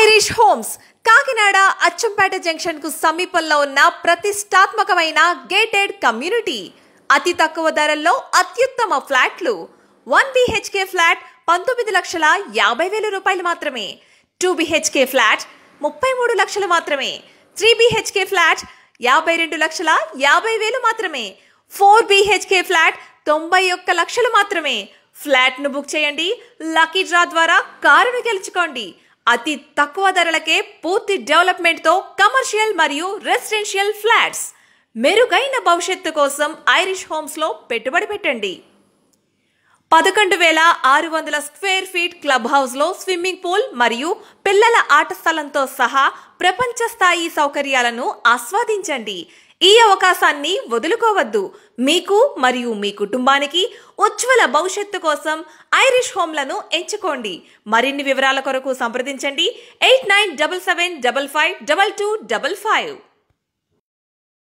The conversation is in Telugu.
Irish Homes Kakinada Achampeta junction కు సమీపంలో ఉన్న ప్రతిష్టాత్మకమైన గేటెడ్ కమ్యూనిటీ అతి తక్కువ ధరల్లో అత్యుత్తమ ఫ్లాట్లు వన్ బిహెచ్కే ఫ్లాట్ పంతొమ్మిది లక్షల యాభై వేల రూపాయలు మాత్రమే టూ బిహెచ్కే ఫ్లాట్ ముప్పై మూడు లక్షలు మాత్రమే త్రీ బిహెచ్కే ఫ్లాట్ యాభై రెండు లక్షల యాభై వేలు మాత్రమే ఫోర్ బిహెచ్కే ఫ్లాట్ తొంభై ఒక్క లక్షలు మాత్రమే ఫ్లాట్ను బుక్ చేయండి లక్కీ డ్రా ద్వారా కారును గెలుచుకోండి అతి తక్కువ ధరలకే పూర్తి డెవలప్మెంట్తో కమర్షియల్ మరియు రెసిడెన్షియల్ ఫ్లాట్స్ మెరుగైన భవిష్యత్తు కోసం ఐరిష్ హోమ్స్లో పెట్టుబడి పెట్టండి పదకొండు వేల ఆరు వందల స్క్వేర్ ఫీట్ క్లబ్ హౌస్లో స్విమ్మింగ్ పూల్ మరియు పిల్లల ఆట స్థలంతో సహా ప్రపంచ స్థాయి సౌకర్యాలను ఆస్వాదించండి ఈ అవకాశాన్ని వదులుకోవద్దు మీకు మరియు మీ కుటుంబానికి ఉజ్వల భవిష్యత్తు కోసం ఐరిష్ హోమ్లను ఎంచుకోండి మరిన్ని వివరాల కొరకు సంప్రదించండి eight nine double seven double five double two double five